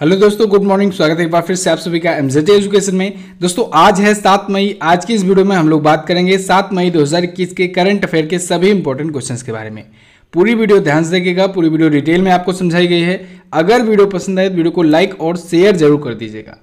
hello दोस्तों good morning स्वागत है एक बार फिर से आप सभी का एमजेटी एजुकेशन में दोस्तों आज है सात मई आज की इस वीडियो में हम लोग बात करेंगे सात मई 2021 के करंट अफेयर के सभी इंपॉर्टेंट क्वेश्चंस के बारे में पूरी वीडियो ध्यान से देखिएगा पूरी वीडियो डिटेल में आपको समझाई गई है अगर वीडियो पसंद आए तो वीडियो को लाइक और शेयर जरूर कर दीजिएगा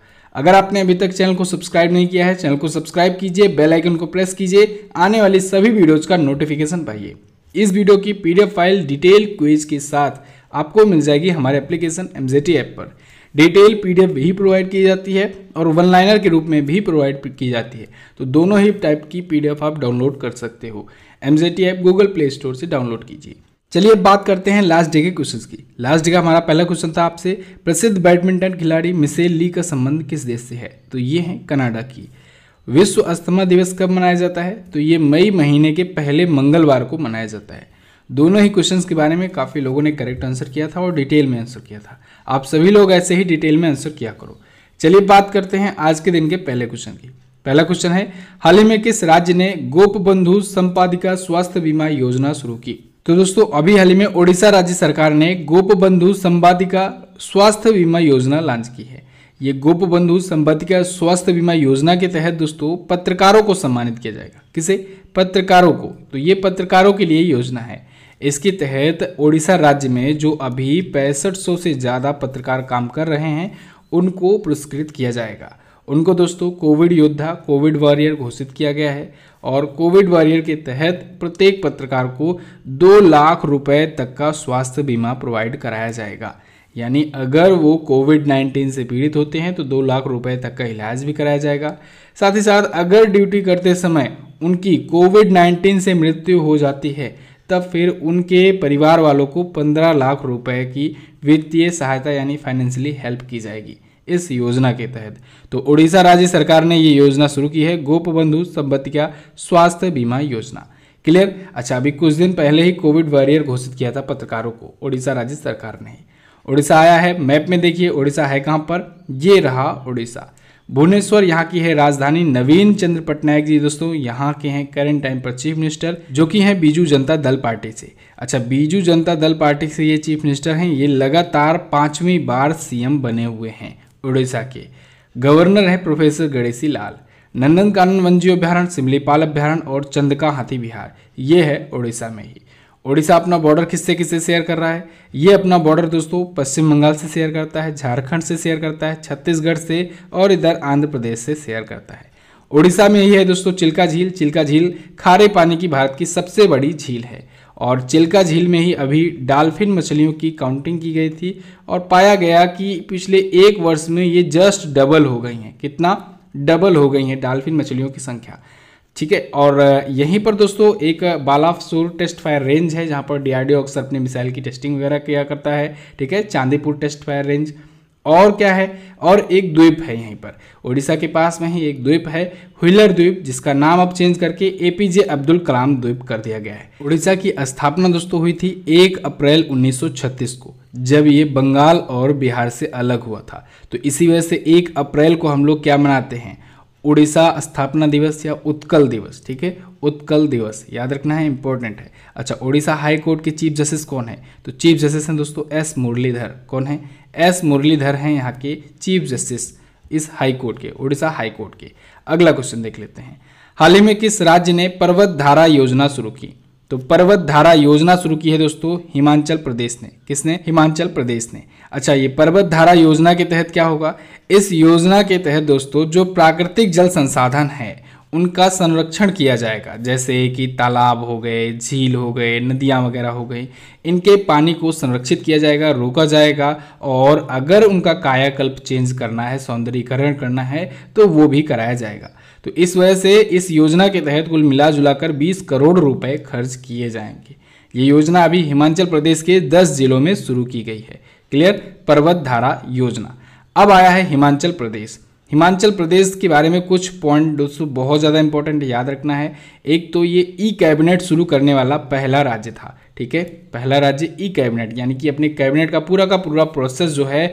अगर आपने अभी तक चैनल को सब्सक्राइब नहीं किया है चैनल को सब्सक्राइब कीजिए बेलाइकन को प्रेस कीजिए आने वाली सभी वीडियोज़ का नोटिफिकेशन पाइए इस वीडियो की पी फाइल डिटेल क्विज के साथ आपको मिल जाएगी हमारे एप्लीकेशन एम ऐप पर डिटेल पीडीएफ भी प्रोवाइड की जाती है और वन लाइनर के रूप में भी प्रोवाइड की जाती है तो दोनों ही टाइप की पीडीएफ आप डाउनलोड कर सकते हो M app Google Play Store से डाउनलोड कीजिए चलिए अब बात करते हैं लास्ट डे के क्वेश्चन की लास्ट डे का हमारा पहला क्वेश्चन था आपसे प्रसिद्ध बैडमिंटन खिलाड़ी मिसेल ली का संबंध किस देश से है तो ये है कनाडा की विश्व अस्थमा दिवस कब मनाया जाता है तो ये मई महीने के पहले मंगलवार को मनाया जाता है दोनों ही क्वेश्चंस के बारे में काफ़ी लोगों ने करेक्ट आंसर किया था और डिटेल में आंसर किया था आप सभी लोग ऐसे ही डिटेल में आंसर किया करो चलिए बात करते हैं आज के दिन के पहले क्वेश्चन की पहला क्वेश्चन है हाल ही में किस राज्य ने गोप बंधु संपादिका स्वास्थ्य बीमा योजना शुरू की तो दोस्तों अभी हाल ही में ओडिशा राज्य सरकार ने गोप बंधु संपादिका स्वास्थ्य बीमा योजना लॉन्च की है ये गोप बंधु संपादिका स्वास्थ्य बीमा योजना के तहत दोस्तों पत्रकारों को सम्मानित किया जाएगा किसे पत्रकारों को तो ये पत्रकारों के लिए योजना है इसके तहत ओडिशा राज्य में जो अभी पैंसठ से ज़्यादा पत्रकार काम कर रहे हैं उनको पुरस्कृत किया जाएगा उनको दोस्तों कोविड योद्धा कोविड वॉरियर घोषित किया गया है और कोविड वॉरियर के तहत प्रत्येक पत्रकार को दो लाख रुपए तक का स्वास्थ्य बीमा प्रोवाइड कराया जाएगा यानी अगर वो कोविड 19 से पीड़ित होते हैं तो दो लाख रुपए तक का इलाज भी कराया जाएगा साथ ही साथ अगर ड्यूटी करते समय उनकी कोविड 19 से मृत्यु हो जाती है तब फिर उनके परिवार वालों को पंद्रह लाख रुपए की वित्तीय सहायता यानी फाइनेंशियली हेल्प की जाएगी इस योजना के तहत तो उड़ीसा राज्य सरकार ने ये योजना शुरू की है गोपबंधु का स्वास्थ्य बीमा योजना क्लियर अच्छा अभी कुछ दिन पहले ही कोविड वॉरियर घोषित किया था पत्रकारों को उड़ीसा राज्य सरकार ने उड़ीसा आया है मैप में देखिए उड़ीसा है कहाँ पर ये रहा उड़ीसा भुवनेश्वर यहाँ की है राजधानी नवीन चंद्र पटनायक जी दोस्तों यहाँ के हैं करंट टाइम पर चीफ मिनिस्टर जो कि हैं बीजू जनता दल पार्टी से अच्छा बीजू जनता दल पार्टी से ये चीफ मिनिस्टर हैं ये लगातार पांचवी बार सीएम बने हुए हैं उड़ीसा के गवर्नर हैं प्रोफेसर गणेशी लाल नंदन कानन जी अभ्यारण सिमलीपाल अभ्यारण और चंदका हाथी विहार ये है उड़ीसा में ही ओडिशा अपना बॉर्डर किससे किससे शेयर कर रहा है ये अपना बॉर्डर दोस्तों पश्चिम बंगाल से शेयर करता है झारखंड से शेयर करता है छत्तीसगढ़ से और इधर आंध्र प्रदेश से शेयर करता है ओडिशा में यही है दोस्तों चिल्का झील चिल्का झील खारे पानी की भारत की सबसे बड़ी झील है और चिल्का झील में ही अभी डाल्फिन मछलियों की काउंटिंग की गई थी और पाया गया कि पिछले एक वर्ष में ये जस्ट डबल हो गई हैं कितना डबल हो गई हैं डाल्फिन मछलियों की संख्या ठीक है और यहीं पर दोस्तों एक बालाफसुर टेस्ट फायर रेंज है जहाँ पर डीआरडीओ अक्सर अपने मिसाइल की टेस्टिंग वगैरह किया करता है ठीक है चांदीपुर टेस्ट फायर रेंज और क्या है और एक द्वीप है यहीं पर ओडिशा के पास में ही एक द्वीप है हुलर द्वीप जिसका नाम अब चेंज करके एपीजे अब्दुल कलाम द्वीप कर दिया गया है ओडिशा की स्थापना दोस्तों हुई थी 1 अप्रैल 1936 को जब ये बंगाल और बिहार से अलग हुआ था तो इसी वजह से 1 अप्रैल को हम लोग क्या मनाते हैं उड़ीसा स्थापना दिवस या उत्कल दिवस ठीक है उत्कल दिवस याद रखना है इंपॉर्टेंट है अच्छा उड़ीसा हाई कोर्ट के चीफ जस्टिस कौन है तो चीफ जस्टिस हैं दोस्तों एस मुरलीधर कौन है एस मुरलीधर हैं यहाँ के चीफ जस्टिस इस हाई कोर्ट के उड़ीसा हाई कोर्ट के अगला क्वेश्चन देख लेते हैं हाल ही में किस राज्य ने पर्वत धारा योजना शुरू की तो पर्वत धारा योजना शुरू की है दोस्तों हिमाचल प्रदेश ने किसने हिमाचल प्रदेश ने अच्छा ये पर्वत धारा योजना के तहत क्या होगा इस योजना के तहत दोस्तों जो प्राकृतिक जल संसाधन है उनका संरक्षण किया जाएगा जैसे कि तालाब हो गए झील हो गए नदियाँ वगैरह हो गई इनके पानी को संरक्षित किया जाएगा रोका जाएगा और अगर उनका कायाकल्प चेंज करना है सौंदर्यीकरण करना है तो वो भी कराया जाएगा तो इस वजह से इस योजना के तहत कुल मिला जुलाकर बीस करोड़ रुपए खर्च किए जाएंगे ये योजना अभी हिमाचल प्रदेश के दस जिलों में शुरू की गई है क्लियर पर्वत धारा योजना अब आया है हिमाचल प्रदेश हिमाचल प्रदेश के बारे में कुछ पॉइंट दोस्तों बहुत ज़्यादा इंपॉर्टेंट याद रखना है एक तो ये ई कैबिनेट शुरू करने वाला पहला राज्य था ठीक है पहला राज्य ई कैबिनेट यानी कि अपने कैबिनेट का पूरा का पूरा प्रोसेस जो है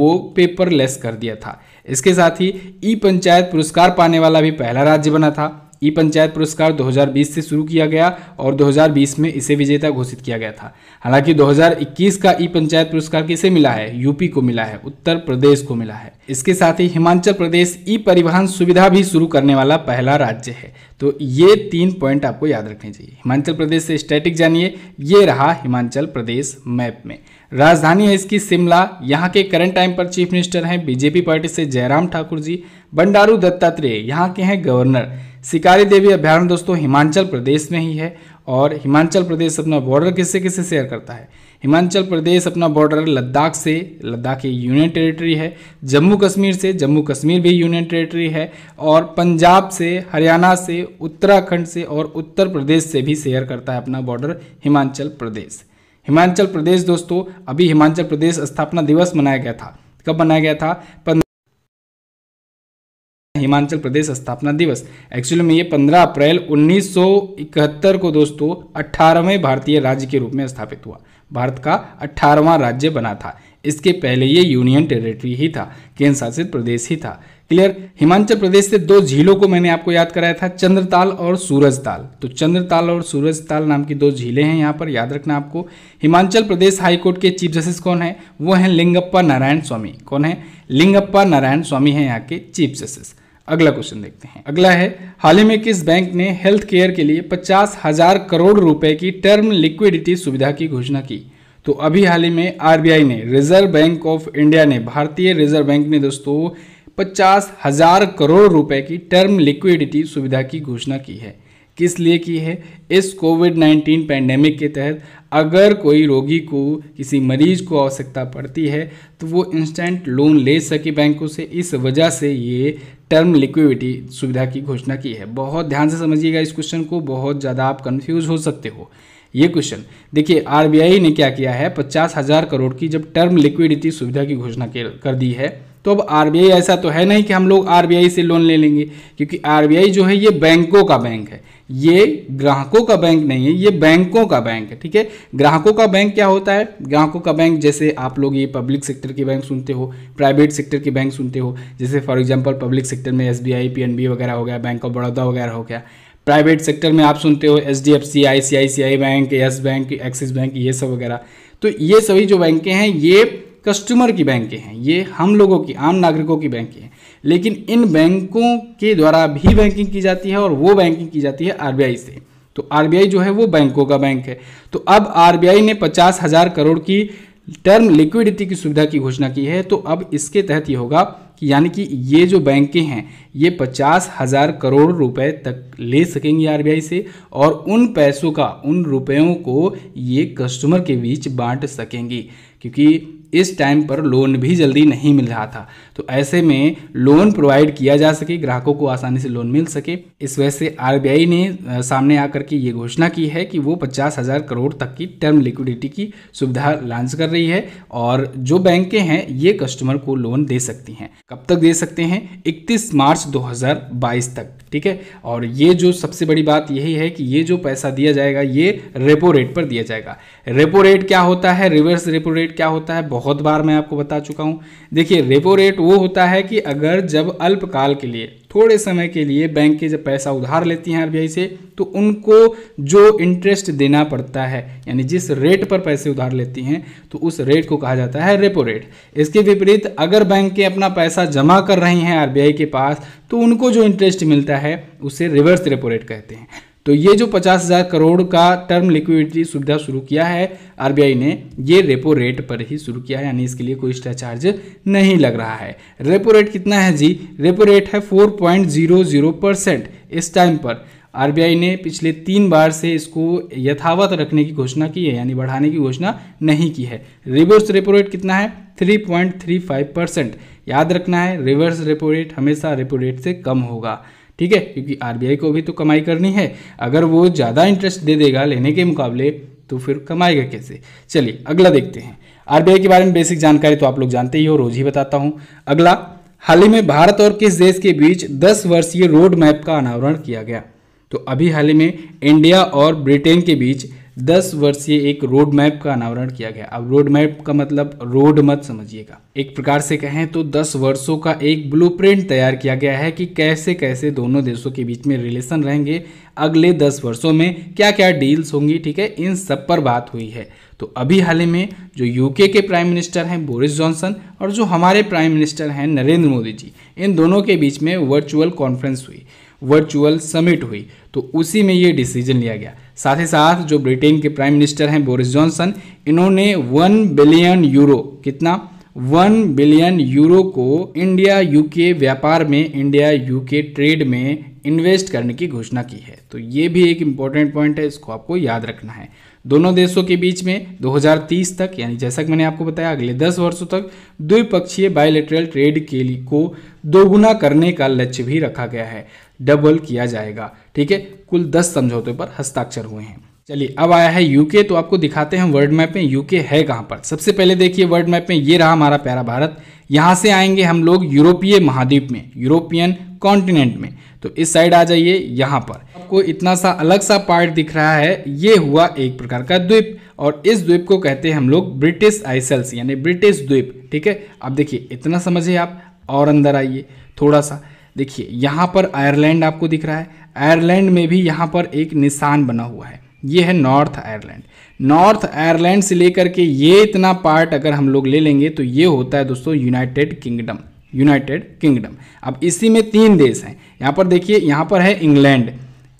वो पेपरलेस कर दिया था इसके साथ ही ई पंचायत पुरस्कार पाने वाला भी पहला राज्य बना था ई पंचायत पुरस्कार 2020 से शुरू किया गया और 2020 में इसे विजेता घोषित किया गया था हालांकि 2021 का ई पंचायत पुरस्कार किसे मिला है यूपी को मिला है उत्तर प्रदेश को मिला है इसके साथ ही हिमाचल प्रदेश ई परिवहन सुविधा भी शुरू करने वाला पहला राज्य है तो ये तीन पॉइंट आपको याद रखने चाहिए हिमाचल प्रदेश से स्टैटिक जानिए ये रहा हिमाचल प्रदेश मैप में राजधानी है इसकी शिमला यहाँ के करंट टाइम पर चीफ मिनिस्टर हैं बीजेपी पार्टी से जयराम ठाकुर जी बंडारू दत्तात्रेय यहाँ के हैं गवर्नर शिकारी देवी अभ्यारण्य दोस्तों हिमाचल प्रदेश में ही है और हिमाचल प्रदेश अपना बॉर्डर किससे किससे शेयर करता है हिमाचल प्रदेश अपना बॉर्डर लद्दाख से लद्दाख एक यूनियन टेरिटरी है जम्मू कश्मीर से जम्मू कश्मीर भी यूनियन टेरिटरी है और पंजाब से हरियाणा से उत्तराखंड से और उत्तर प्रदेश से भी शेयर करता है अपना बॉर्डर हिमाचल प्रदेश हिमाचल प्रदेश दोस्तों अभी हिमाचल प्रदेश स्थापना दिवस मनाया गया था कब मनाया गया था हिमाचल प्रदेश स्थापना दिवस एक्चुअली में ये 15 अप्रैल 1971 को दोस्तों अठारहवें भारतीय राज्य के रूप में स्थापित हुआ भारत का अठारहवा राज्य बना था इसके पहले ये यूनियन टेरिटरी ही था केंद्र शासित प्रदेश ही था क्लियर हिमाचल प्रदेश से दो झीलों को मैंने आपको याद कराया था चंद्रताल और सूरजताल तो चंद्रताल और सूरजताल नाम की दो झीलें हैं यहाँ पर याद रखना आपको हिमाचल प्रदेश हाईकोर्ट के चीफ जस्टिस कौन है वो हैं लिंगप्पा नारायण स्वामी कौन है लिंगप्पा नारायण स्वामी हैं यहाँ के चीफ जस्टिस अगला क्वेश्चन देखते हैं अगला है हाल ही में किस बैंक ने हेल्थ केयर के लिए पचास हजार करोड़ रुपए की टर्म लिक्विडिटी सुविधा की घोषणा की तो अभी हाल ही में आरबीआई ने रिजर्व बैंक ऑफ इंडिया ने भारतीय रिजर्व बैंक ने दोस्तों पचास हजार करोड़ रुपए की टर्म लिक्विडिटी सुविधा की घोषणा की है किस लिए की है इस कोविड 19 पैंडेमिक के तहत अगर कोई रोगी को किसी मरीज को आवश्यकता पड़ती है तो वो इंस्टेंट लोन ले सके बैंकों से इस वजह से ये टर्म लिक्विडिटी सुविधा की घोषणा की है बहुत ध्यान से समझिएगा इस क्वेश्चन को बहुत ज़्यादा आप कन्फ्यूज हो सकते हो ये क्वेश्चन देखिए आरबीआई ने क्या किया है पचास हज़ार करोड़ की जब टर्म लिक्विडिटी सुविधा की घोषणा कर दी है तो अब आर ऐसा तो है नहीं कि हम लोग आर से लोन ले लेंगे क्योंकि आर जो है ये बैंकों का बैंक है ये ग्राहकों का बैंक नहीं है ये बैंकों का बैंक है ठीक है ग्राहकों का बैंक क्या होता है ग्राहकों का बैंक जैसे आप लोग ये पब्लिक सेक्टर के बैंक सुनते हो प्राइवेट सेक्टर के बैंक सुनते हो जैसे फॉर एग्जांपल पब्लिक सेक्टर में एस बी वगैरह हो गया बैंक ऑफ बड़ौदा वगैरह हो गया प्राइवेट सेक्टर में आप सुनते हो H D F C I C I C I bank yes bank Axis bank ये सब वगैरह तो ये सभी जो बैंकें हैं ये कस्टमर की बैंकें हैं ये हम लोगों की आम नागरिकों की बैंकें हैं लेकिन इन बैंकों के द्वारा भी बैंकिंग की जाती है और वो बैंकिंग की जाती है आर से तो आर जो है वो बैंकों का बैंक है तो अब आर ने पचास हज़ार करोड़ की टर्म लिक्विडिटी की सुविधा की घोषणा की है तो अब इसके तहत ये होगा कि यानी कि ये जो बैंकें हैं ये पचास हज़ार करोड़ रुपए तक ले सकेंगी आर से और उन पैसों का उन रुपयों को ये कस्टमर के बीच बांट सकेंगी क्योंकि इस टाइम पर लोन भी जल्दी नहीं मिल रहा था तो ऐसे में लोन प्रोवाइड किया जा सके ग्राहकों को आसानी से लोन मिल सके इस वजह से आरबीआई ने सामने आकर के ये घोषणा की है कि वो पचास हज़ार करोड़ तक की टर्म लिक्विडिटी की सुविधा लॉन्च कर रही है और जो बैंकें हैं ये कस्टमर को लोन दे सकती हैं कब तक दे सकते हैं 31 मार्च 2022 तक ठीक है और ये जो सबसे बड़ी बात यही है कि ये जो पैसा दिया जाएगा ये रेपो रेट पर दिया जाएगा रेपो रेट क्या होता है रिवर्स रेपो रेट क्या होता है बहुत बहुत बार मैं आपको बता चुका हूँ देखिए रेपो रेट वो होता है कि अगर जब अल्पकाल के लिए थोड़े समय के लिए बैंक के जब पैसा उधार लेती हैं आरबीआई से तो उनको जो इंटरेस्ट देना पड़ता है यानी जिस रेट पर पैसे उधार लेती हैं तो उस रेट को कहा जाता है रेपो रेट इसके विपरीत अगर बैंक के अपना पैसा जमा कर रही हैं आरबीआई के पास तो उनको जो इंटरेस्ट मिलता है उसे रिवर्स रेपो रेट कहते हैं तो ये जो पचास हज़ार करोड़ का टर्म लिक्विडिटी सुविधा शुरू किया है आरबीआई ने ये रेपो रेट पर ही शुरू किया है यानी इसके लिए कोई एक्स्ट्रा चार्ज नहीं लग रहा है रेपो रेट कितना है जी रेपो रेट है four point zero zero percent इस टाइम पर आरबीआई ने पिछले तीन बार से इसको यथावत रखने की घोषणा की है यानी बढ़ाने की घोषणा नहीं की है रिवर्स रेपो रेट कितना है 3.35 परसेंट याद रखना है रिवर्स रेपो रेट हमेशा रेपो रेट से कम होगा ठीक है क्योंकि आरबीआई को भी तो कमाई करनी है अगर वो ज़्यादा इंटरेस्ट दे देगा लेने के मुकाबले तो फिर कमाएगा कैसे चलिए अगला देखते हैं आरबीआई के बारे में बेसिक जानकारी तो आप लोग जानते ही हो रोज ही बताता हूँ अगला हाल ही में भारत और किस देश के बीच दस वर्षीय रोड मैप का अनावरण किया गया तो अभी हाल ही में इंडिया और ब्रिटेन के बीच दस वर्षीय एक रोड मैप का अनावरण किया गया अब रोड मैप का मतलब रोड मत समझिएगा एक प्रकार से कहें तो दस वर्षों का एक ब्लूप्रिंट तैयार किया गया है कि कैसे कैसे दोनों देशों के बीच में रिलेशन रहेंगे अगले दस वर्षों में क्या क्या डील्स होंगी ठीक है इन सब पर बात हुई है तो अभी हाल ही में जो यूके के प्राइम मिनिस्टर हैं बोरिस जॉनसन और जो हमारे प्राइम मिनिस्टर हैं नरेंद्र मोदी जी इन दोनों के बीच में वर्चुअल कॉन्फ्रेंस हुई वर्चुअल समिट हुई तो उसी में ये डिसीजन लिया गया साथ ही साथ जो ब्रिटेन के प्राइम मिनिस्टर हैं बोरिस जॉनसन इन्होंने वन बिलियन यूरो कितना वन बिलियन यूरो को इंडिया यूके व्यापार में इंडिया यूके ट्रेड में इन्वेस्ट करने की घोषणा की है तो ये भी एक इम्पॉर्टेंट पॉइंट है इसको आपको याद रखना है दोनों देशों के बीच में 2030 तक यानी जैसा कि मैंने आपको बताया अगले 10 वर्षों तक द्विपक्षीय बायोलिट्रल ट्रेड के लिए को दोगुना करने का लक्ष्य भी रखा गया है डबल किया जाएगा ठीक है कुल दस समझौते पर हस्ताक्षर हुए हैं चलिए अब आया है यूके तो आपको दिखाते हैं वर्ल्ड मैप में यूके है कहाँ पर सबसे पहले देखिए वर्ल्ड मैप में ये रहा हमारा प्यारा भारत यहाँ से आएंगे हम लोग यूरोपीय महाद्वीप में यूरोपियन कॉन्टिनेंट में तो इस साइड आ जाइए यहाँ पर आपको इतना सा अलग सा पार्ट दिख रहा है ये हुआ एक प्रकार का द्वीप और इस द्वीप को कहते हैं हम लोग ब्रिटिश आइसल्स यानी ब्रिटिश द्वीप ठीक है अब देखिए इतना समझिए आप और अंदर आइए थोड़ा सा देखिए यहाँ पर आयरलैंड आपको दिख रहा है आयरलैंड में भी यहाँ पर एक निशान बना हुआ है ये है नॉर्थ आयरलैंड नॉर्थ आयरलैंड से लेकर के ये इतना पार्ट अगर हम लोग ले लेंगे तो ये होता है दोस्तों यूनाइटेड किंगडम यूनाइटेड किंगडम अब इसी में तीन देश हैं यहाँ पर देखिए यहाँ पर है इंग्लैंड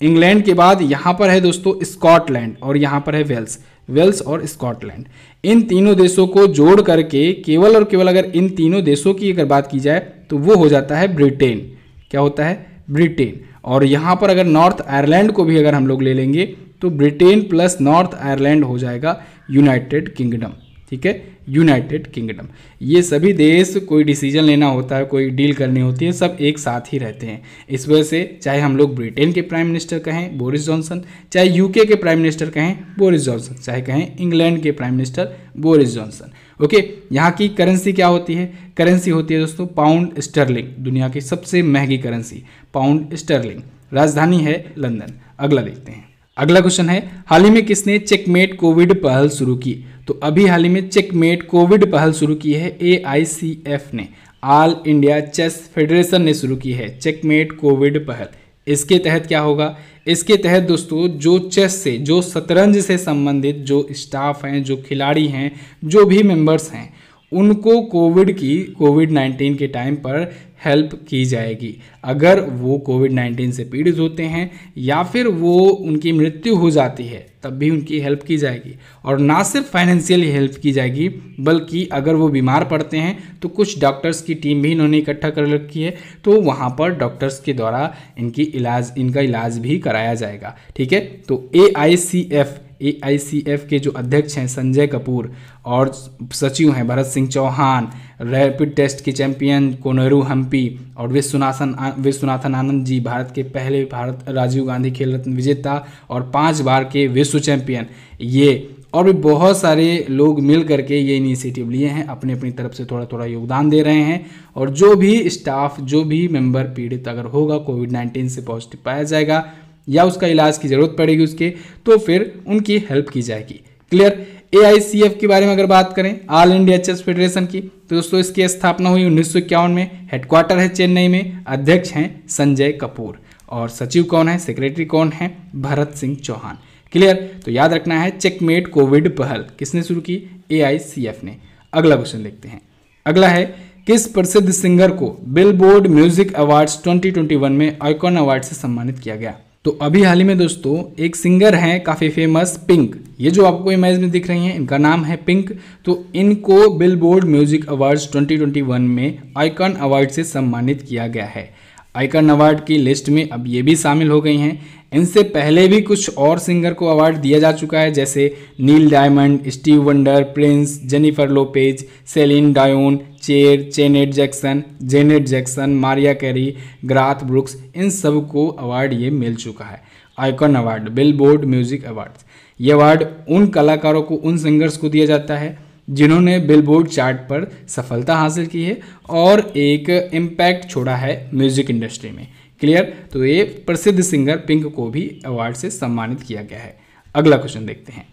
इंग्लैंड के बाद यहाँ पर है दोस्तों स्कॉटलैंड और यहाँ पर है वेल्स वेल्स और स्कॉटलैंड इन तीनों देशों को जोड़ करके केवल और केवल अगर इन तीनों देशों की अगर बात की जाए तो वो हो जाता है ब्रिटेन क्या होता है ब्रिटेन और यहाँ पर अगर नॉर्थ आयरलैंड को भी अगर हम लोग ले लेंगे तो ब्रिटेन प्लस नॉर्थ आयरलैंड हो जाएगा यूनाइटेड किंगडम ठीक है यूनाइटेड किंगडम ये सभी देश कोई डिसीजन लेना होता है कोई डील करनी होती है सब एक साथ ही रहते हैं इस वजह से चाहे हम लोग ब्रिटेन के प्राइम मिनिस्टर कहें बोरिस जॉनसन चाहे यूके के प्राइम मिनिस्टर कहें बोरिस जॉनसन चाहे कहें इंग्लैंड के prime minister Boris Johnson okay यहाँ की करेंसी क्या होती है करेंसी होती है दोस्तों पाउंड स्टर्लिंग दुनिया की सबसे महंगी करेंसी पाउंड स्टर्लिंग राजधानी है लंदन अगला देखते हैं अगला क्वेश्चन है हाल ही में किसने चेकमेट कोविड पहल शुरू की तो अभी हाल ही में चेकमेट कोविड पहल शुरू की है ए ने ऑल इंडिया चेस फेडरेशन ने शुरू की है चेकमेट कोविड पहल इसके तहत क्या होगा इसके तहत दोस्तों जो चेस से जो शतरंज से संबंधित जो स्टाफ हैं जो खिलाड़ी हैं जो भी मेंबर्स हैं उनको कोविड की कोविड 19 के टाइम पर हेल्प की जाएगी अगर वो कोविड 19 से पीड़ित होते हैं या फिर वो उनकी मृत्यु हो जाती है तब भी उनकी हेल्प की जाएगी और ना सिर्फ फाइनेंशियली हेल्प की जाएगी बल्कि अगर वो बीमार पड़ते हैं तो कुछ डॉक्टर्स की टीम भी इन्होंने इकट्ठा कर रखी है तो वहाँ पर डॉक्टर्स के द्वारा इनकी इलाज इनका इलाज भी कराया जाएगा ठीक है तो ए आई सी एफ़ ए के जो अध्यक्ष हैं संजय कपूर और सचिव हैं भरत सिंह चौहान रैपिड टेस्ट के चैंपियन कोनेरू हम्पी और विश्वनाथन विश्वनाथन आनंद जी भारत के पहले भारत राजीव गांधी खेल रत्न विजेता और पांच बार के विश्व चैंपियन ये और भी बहुत सारे लोग मिल करके ये इनिशिएटिव लिए हैं अपने अपनी तरफ से थोड़ा थोड़ा योगदान दे रहे हैं और जो भी स्टाफ जो भी मेंबर पीड़ित अगर होगा कोविड नाइन्टीन से पॉजिटिव पाया जाएगा या उसका इलाज की ज़रूरत पड़ेगी उसके तो फिर उनकी हेल्प की जाएगी क्लियर ए के बारे में अगर बात करें ऑल इंडिया चेस फेडरेशन की तो दोस्तों इसकी स्थापना हुई उन्नीस में हेडक्वार्टर है चेन्नई में अध्यक्ष हैं संजय कपूर और सचिव कौन है सेक्रेटरी कौन है भरत सिंह चौहान क्लियर तो याद रखना है चेकमेट कोविड पहल किसने शुरू की ए ने अगला क्वेश्चन देखते हैं अगला है किस प्रसिद्ध सिंगर को बिलबोर्ड म्यूजिक अवार्ड्स 2021 में आइकॉन अवार्ड से सम्मानित किया गया तो अभी हाल ही में दोस्तों एक सिंगर हैं काफ़ी फेमस पिंक ये जो आपको इमेज में दिख रही हैं इनका नाम है पिंक तो इनको बिलबोर्ड म्यूजिक अवार्ड्स 2021 में आइकन अवार्ड से सम्मानित किया गया है आइकन अवार्ड की लिस्ट में अब ये भी शामिल हो गई हैं इनसे पहले भी कुछ और सिंगर को अवार्ड दिया जा चुका है जैसे Neil Diamond Steve Wonder Prince Jennifer Lopez Celine Dion Cher Janet Jackson Janet Jackson Mariah Carey Garth Brooks इन सब को अवार्ड ये मिल चुका है icon award bill music award ये अवार्ड उन कलाकारों को उन सिंगर्स को दिया जाता है जिन्होंने बिलबोर्ड चार्ट पर सफलता हासिल की है और एक इम्पैक्ट छोड़ा है म्यूज़िक इंडस्ट्री में क्लियर तो ये प्रसिद्ध सिंगर पिंक को भी अवार्ड से सम्मानित किया गया है अगला क्वेश्चन देखते हैं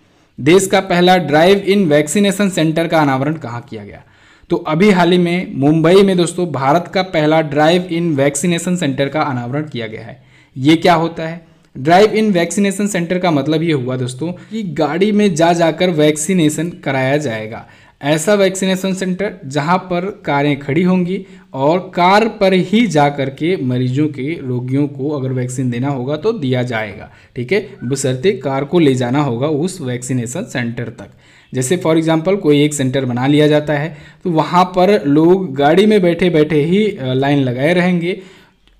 देश का पहला ड्राइव इन वैक्सीनेशन सेंटर का अनावरण कहाँ किया गया तो अभी हाल ही में मुंबई में दोस्तों भारत का पहला ड्राइव इन वैक्सीनेशन सेंटर का अनावरण किया गया है ये क्या होता है ड्राइव इन वैक्सीनेशन सेंटर का मतलब ये हुआ दोस्तों कि गाड़ी में जा जाकर वैक्सीनेशन कराया जाएगा ऐसा वैक्सीनेशन सेंटर जहां पर कारें खड़ी होंगी और कार पर ही जा कर के मरीजों के रोगियों को अगर वैक्सीन देना होगा तो दिया जाएगा ठीक है बसरते कार को ले जाना होगा उस वैक्सीनेशन सेंटर तक जैसे फॉर एग्जांपल कोई एक सेंटर बना लिया जाता है तो वहाँ पर लोग गाड़ी में बैठे बैठे ही लाइन लगाए रहेंगे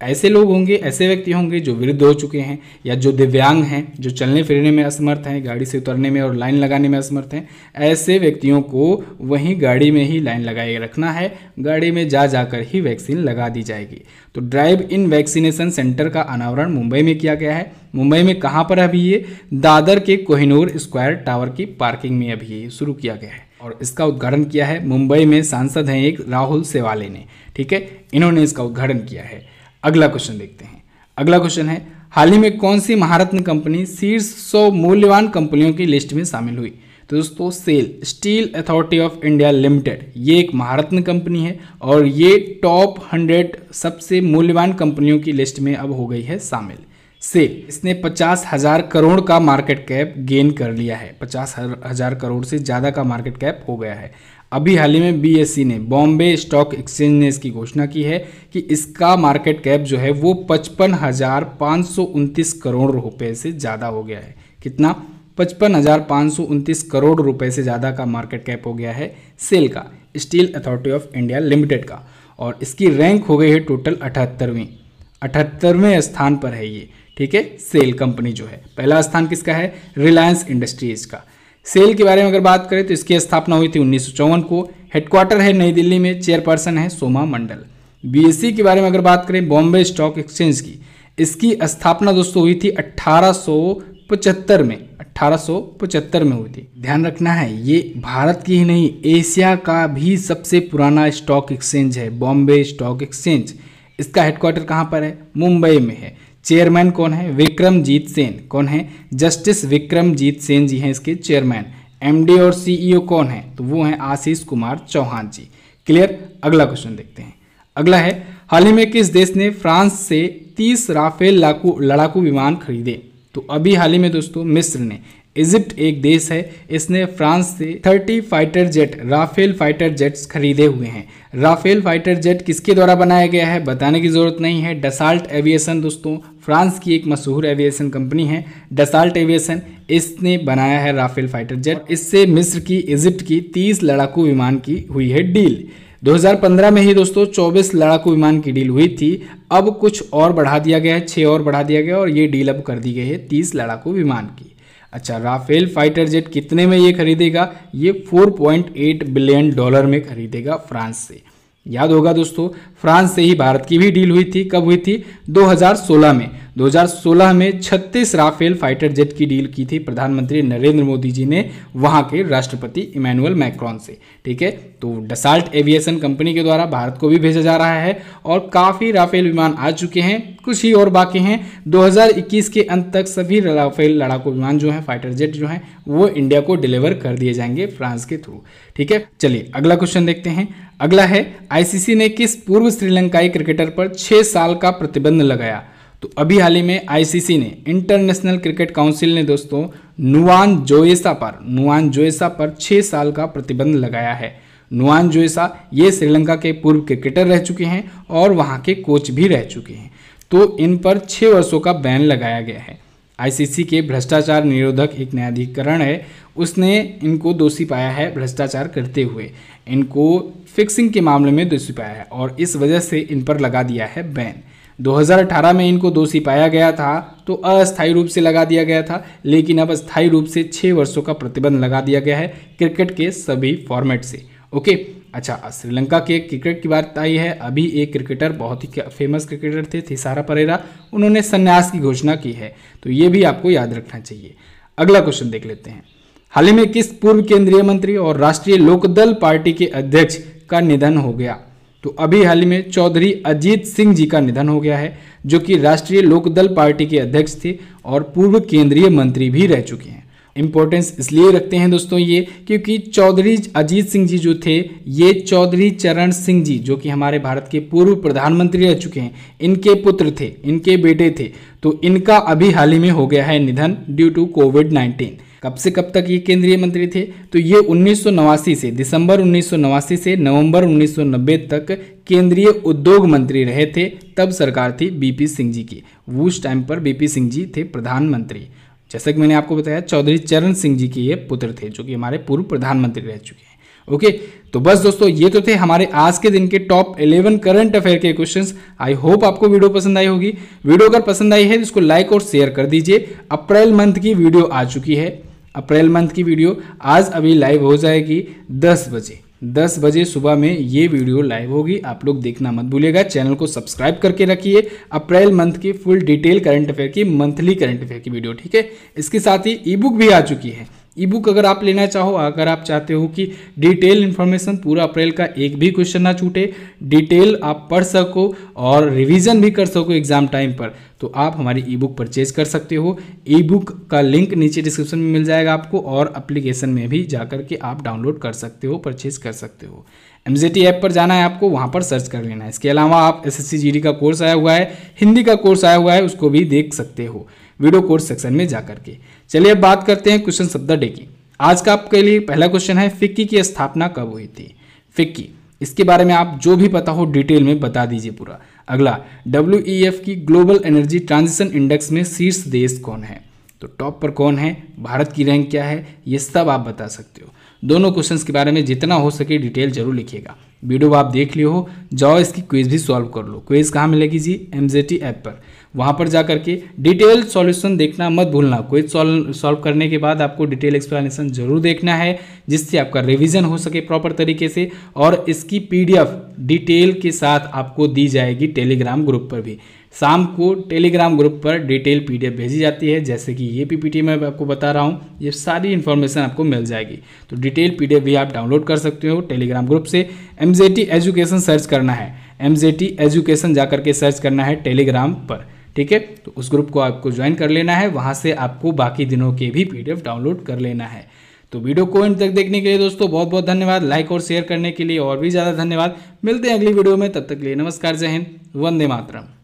ऐसे लोग होंगे ऐसे व्यक्ति होंगे जो वृद्ध हो चुके हैं या जो दिव्यांग हैं जो चलने फिरने में असमर्थ हैं गाड़ी से उतरने में और लाइन लगाने में असमर्थ हैं ऐसे व्यक्तियों को वहीं गाड़ी में ही लाइन लगाए रखना है गाड़ी में जा जाकर ही वैक्सीन लगा दी जाएगी तो ड्राइव इन वैक्सीनेशन सेंटर का अनावरण मुंबई में किया गया है मुंबई में कहाँ पर अभी ये दादर के कोहिनूर स्क्वायर टावर की पार्किंग में अभी ये शुरू किया गया है और इसका उद्घाटन किया है मुंबई में सांसद हैं एक राहुल सेवाले ने ठीक है इन्होंने इसका उद्घाटन किया है अगला क्वेश्चन देखते हैं अगला क्वेश्चन है हाल ही में कौन सी महारत्न कंपनी शीर्ष सौ मूल्यवान कंपनियों की लिस्ट में शामिल हुई तो दोस्तों SAIL steel authority of India limited ये एक महारत्न कंपनी है और ये टॉप हंड्रेड सबसे मूल्यवान कंपनियों की लिस्ट में अब हो गई है शामिल सेल इसने पचास हज़ार करोड़ का मार्केट कैप गेन कर लिया है पचास हज़ार करोड़ से ज़्यादा का मार्केट कैप हो गया है अभी हाल ही में बीएसई e ने बॉम्बे स्टॉक एक्सचेंज ने इसकी घोषणा की है कि इसका मार्केट कैप जो है वो पचपन हज़ार पाँच सौ उनतीस करोड़ रुपए से ज़्यादा हो गया है कितना पचपन हज़ार पाँच सौ उनतीस करोड़ रुपए से ज़्यादा का मार्केट कैप हो गया है सेल का steel authority of India limited का और इसकी रैंक हो गई है टोटल अठहत्तरवीं अठहत्तरवें स्थान पर है ये ठीक है सेल कंपनी जो है पहला स्थान किसका है रिलायंस इंडस्ट्रीज का सेल के बारे में अगर बात करें तो इसकी स्थापना हुई थी उन्नीस को हेडक्वार्टर है नई दिल्ली में चेयरपर्सन है सोमा मंडल बी के बारे में अगर बात करें बॉम्बे स्टॉक एक्सचेंज की इसकी स्थापना दोस्तों हुई थी अट्ठारह में अट्ठारह में हुई थी ध्यान रखना है ये भारत की ही नहीं एशिया का भी सबसे पुराना स्टॉक एक्सचेंज है बॉम्बे स्टॉक एक्सचेंज इसका हेडक्वार्टर कहाँ पर है मुंबई में है चेयरमैन कौन है विक्रमजीत सेन कौन है जस्टिस विक्रमजीत सेन जी हैं इसके चेयरमैन एमडी और सीईओ e कौन है तो वो हैं आशीष कुमार चौहान जी क्लियर अगला क्वेश्चन देखते हैं अगला है हाल ही में किस देश ने फ्रांस से तीस राफेल लाकू लड़ाकू विमान खरीदे तो अभी हाल ही में दोस्तों मिस्र ने इजिप्ट एक देश है इसने फ्रांस से 30 fighter jet Rafale fighter jets खरीदे हुए हैं राफेल फाइटर जेट किसके द्वारा बनाया गया है बताने की ज़रूरत नहीं है डसाल्ट एविएशन दोस्तों फ्रांस की एक मशहूर एविएशन कंपनी है डसाल्ट एविएशन इसने बनाया है राफेल फाइटर जेट इससे मिस्र की इजिप्ट की तीस लड़ाकू विमान की हुई है डील 2015 में ही दोस्तों 24 लड़ाकू विमान की डील हुई थी अब कुछ और बढ़ा दिया गया है छः और बढ़ा दिया गया और ये डील अब कर दी गई है 30 लड़ाकू विमान की अच्छा राफेल फाइटर जेट कितने में ये खरीदेगा ये 4.8 बिलियन डॉलर में खरीदेगा फ्रांस से याद होगा दोस्तों फ्रांस से ही भारत की भी डील हुई थी कब हुई थी 2016 में 2016 में 36 राफेल फाइटर जेट की डील की थी प्रधानमंत्री नरेंद्र मोदी जी ने वहां के राष्ट्रपति इमैनुअल मैक्रॉन से ठीक है तो डसाल्ट एविएशन कंपनी के द्वारा भारत को भी भेजा जा रहा है और काफ़ी राफेल विमान आ चुके हैं कुछ ही और बाकी हैं 2021 के अंत तक सभी राफेल लड़ाकू विमान जो हैं फाइटर जेट जो हैं वो इंडिया को डिलीवर कर दिए जाएंगे फ्रांस के थ्रू ठीक है चलिए अगला क्वेश्चन देखते हैं अगला है आईसीसी ने किस पूर्व श्रीलंकाई क्रिकेटर पर छह साल का प्रतिबंध लगाया तो अभी हाल ही में आईसीसी ने इंटरनेशनल क्रिकेट काउंसिल ने दोस्तों नुआन जोएसा पर नुआन जोएसा पर छः साल का प्रतिबंध लगाया है नुआन जोएसा ये श्रीलंका के पूर्व क्रिकेटर रह चुके हैं और वहाँ के कोच भी रह चुके हैं तो इन पर छः वर्षों का बैन लगाया गया है आईसीसी के भ्रष्टाचार निरोधक एक न्यायाधिकरण है उसने इनको दोषी पाया है भ्रष्टाचार करते हुए इनको फिक्सिंग के मामले में दोषी पाया है और इस वजह से इन पर लगा दिया है बैन 2018 में इनको दोषी पाया गया था तो अस्थायी रूप से लगा दिया गया था लेकिन अब अस्थायी रूप से छः वर्षों का प्रतिबंध लगा दिया गया है क्रिकेट के सभी फॉर्मेट से ओके अच्छा श्रीलंका के क्रिकेट की बात आई है अभी एक क्रिकेटर बहुत ही फेमस क्रिकेटर थे थिसारा परेरा उन्होंने संन्यास की घोषणा की है तो ये भी आपको याद रखना चाहिए अगला क्वेश्चन देख लेते हैं हाल ही में किस पूर्व केंद्रीय मंत्री और राष्ट्रीय लोकदल पार्टी के अध्यक्ष का निधन हो गया तो अभी हाल ही में चौधरी अजीत सिंह जी का निधन हो गया है जो कि राष्ट्रीय लोकदल पार्टी के अध्यक्ष थे और पूर्व केंद्रीय मंत्री भी रह चुके हैं इम्पोर्टेंस इसलिए रखते हैं दोस्तों ये क्योंकि चौधरी अजीत सिंह जी जो थे ये चौधरी चरण सिंह जी जो कि हमारे भारत के पूर्व प्रधानमंत्री रह चुके हैं इनके पुत्र थे इनके बेटे थे तो इनका अभी हाल ही में हो गया है निधन ड्यू टू कोविड नाइन्टीन कब से कब तक ये केंद्रीय मंत्री थे तो ये उन्नीस से दिसंबर उन्नीस से नवंबर उन्नीस तक केंद्रीय उद्योग मंत्री रहे थे तब सरकार थी बीपी सिंह जी की उस टाइम पर बीपी सिंह जी थे प्रधानमंत्री जैसा कि मैंने आपको बताया चौधरी चरण सिंह जी के ये पुत्र थे जो कि हमारे पूर्व प्रधानमंत्री रह चुके हैं ओके तो बस दोस्तों ये तो थे हमारे आज के दिन के टॉप 11 करंट अफेयर के क्वेश्चंस आई होप आपको वीडियो पसंद आई होगी वीडियो अगर पसंद आई है तो इसको लाइक और शेयर कर दीजिए अप्रैल मंथ की वीडियो आ चुकी है अप्रैल मंथ की वीडियो आज अभी लाइव हो जाएगी दस बजे दस बजे सुबह में ये वीडियो लाइव होगी आप लोग देखना मत भूलिएगा चैनल को सब्सक्राइब करके रखिए अप्रैल मंथ की फुल डिटेल करंट अफेयर की मंथली करंट अफेयर की वीडियो ठीक है इसके साथ ही ई बुक भी आ चुकी है ई बुक अगर आप लेना चाहो अगर आप चाहते हो कि डिटेल इन्फॉर्मेशन पूरा अप्रैल का एक भी क्वेश्चन ना छूटे डिटेल आप पढ़ सको और रिवीजन भी कर सको एग्जाम टाइम पर तो आप हमारी ई बुक परचेज कर सकते हो ई बुक का लिंक नीचे डिस्क्रिप्शन में मिल जाएगा आपको और अप्लीकेशन में भी जा के आप डाउनलोड कर सकते हो परचेज कर सकते हो एम ऐप पर जाना है आपको वहाँ पर सर्च कर लेना है इसके अलावा आप एस एस का कोर्स आया हुआ है हिंदी का कोर्स आया हुआ है उसको भी देख सकते हो वीडियो कोर्स सेक्शन में जाकर के चलिए अब बात करते हैं क्वेश्चन शब्द डे की आज का आपके लिए पहला क्वेश्चन है फिक्की की स्थापना कब हुई थी फिक्की इसके बारे में आप जो भी पता हो डिटेल में बता दीजिए पूरा अगला डब्ल्यू e की ग्लोबल एनर्जी ट्रांजिशन इंडेक्स में शीर्ष देश कौन है तो टॉप पर कौन है भारत की रैंक क्या है ये सब आप बता सकते हो दोनों क्वेश्चंस के बारे में जितना हो सके डिटेल जरूर लिखिएगा वीडियो आप देख लियो हो जाओ इसकी क्विज भी सॉल्व कर लो क्विज कहाँ मिलेगी जी एम ऐप पर वहाँ पर जा करके डिटेल सॉल्यूशन देखना मत भूलना कोई सॉल्व करने के बाद आपको डिटेल एक्सप्लेनेशन जरूर देखना है जिससे आपका रिविज़न हो सके प्रॉपर तरीके से और इसकी पीडीएफ डिटेल के साथ आपको दी जाएगी टेलीग्राम ग्रुप पर भी शाम को टेलीग्राम ग्रुप पर डिटेल पीडीएफ भेजी जाती है जैसे कि ये पीपीटी मैं आपको बता रहा हूँ ये सारी इन्फॉर्मेशन आपको मिल जाएगी तो डिटेल पीडीएफ भी आप डाउनलोड कर सकते हो टेलीग्राम ग्रुप से एम एजुकेशन सर्च करना है एम एजुकेशन जा करके सर्च करना है टेलीग्राम पर ठीक है तो उस ग्रुप को आपको ज्वाइन कर लेना है वहाँ से आपको बाकी दिनों के भी पी डाउनलोड कर लेना है तो वीडियो को एंड तक देखने के लिए दोस्तों बहुत बहुत धन्यवाद लाइक और शेयर करने के लिए और भी ज़्यादा धन्यवाद मिलते हैं अगली वीडियो में तब तक लिए नमस्कार जय हिंद वंदे मातरम